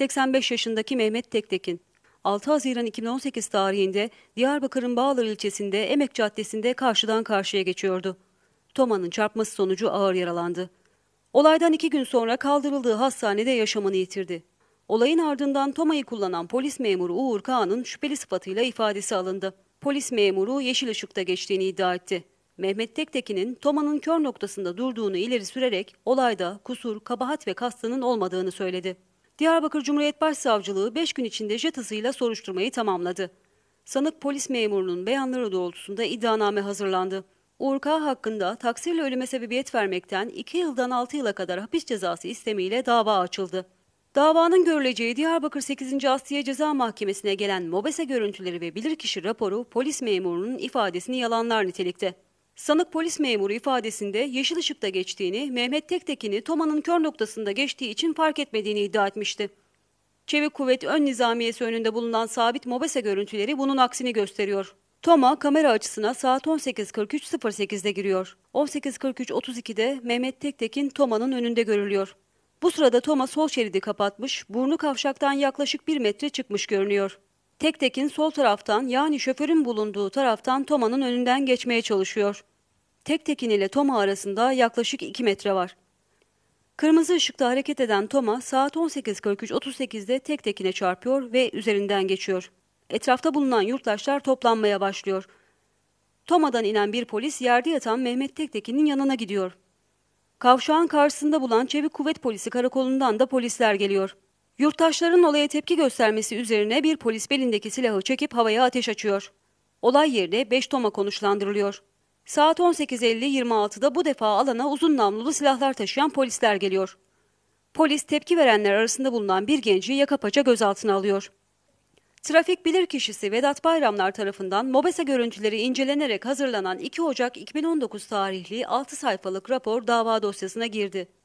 85 yaşındaki Mehmet Tektekin. 6 Haziran 2018 tarihinde Diyarbakır'ın Bağlar ilçesinde Emek Caddesi'nde karşıdan karşıya geçiyordu. Toma'nın çarpması sonucu ağır yaralandı. Olaydan iki gün sonra kaldırıldığı hastanede yaşamını yitirdi. Olayın ardından Toma'yı kullanan polis memuru Uğur Kağan'ın şüpheli sıfatıyla ifadesi alındı. Polis memuru yeşil ışıkta geçtiğini iddia etti. Mehmet Tektekin'in Toma'nın kör noktasında durduğunu ileri sürerek olayda kusur, kabahat ve kastının olmadığını söyledi. Diyarbakır Cumhuriyet Başsavcılığı 5 gün içinde jet hızıyla soruşturmayı tamamladı. Sanık polis memurunun beyanları doğrultusunda iddianame hazırlandı. Uğur K. hakkında taksirle ölüme sebebiyet vermekten 2 yıldan 6 yıla kadar hapis cezası istemiyle dava açıldı. Davanın görüleceği Diyarbakır 8. Asliye Ceza Mahkemesi'ne gelen MOBESE görüntüleri ve bilirkişi raporu polis memurunun ifadesini yalanlar nitelikte. Sanık polis memuru ifadesinde yeşil ışıkta geçtiğini, Mehmet Tektekin'i Toma'nın kör noktasında geçtiği için fark etmediğini iddia etmişti. Çevik Kuvvet Ön Nizamiyesi önünde bulunan sabit mobese görüntüleri bunun aksini gösteriyor. Toma kamera açısına saat 18.43.08'de giriyor. 18.43.32'de Mehmet Tektekin Toma'nın önünde görülüyor. Bu sırada Toma sol şeridi kapatmış, burnu kavşaktan yaklaşık 1 metre çıkmış görünüyor. Tektekin sol taraftan yani şoförün bulunduğu taraftan Toma'nın önünden geçmeye çalışıyor. Tektekin ile Toma arasında yaklaşık 2 metre var. Kırmızı ışıkta hareket eden Toma saat 18.43.38'de Tektekin'e çarpıyor ve üzerinden geçiyor. Etrafta bulunan yurttaşlar toplanmaya başlıyor. Toma'dan inen bir polis yerde yatan Mehmet Tektekin'in yanına gidiyor. Kavşağın karşısında bulan Çevik Kuvvet Polisi karakolundan da polisler geliyor. Yurttaşların olaya tepki göstermesi üzerine bir polis belindeki silahı çekip havaya ateş açıyor. Olay yerine 5 Toma konuşlandırılıyor. Saat 18.50-26'da bu defa alana uzun namlulu silahlar taşıyan polisler geliyor. Polis tepki verenler arasında bulunan bir genci yaka gözaltına alıyor. Trafik bilirkişisi Vedat Bayramlar tarafından MOBESE görüntüleri incelenerek hazırlanan 2 Ocak 2019 tarihli 6 sayfalık rapor dava dosyasına girdi.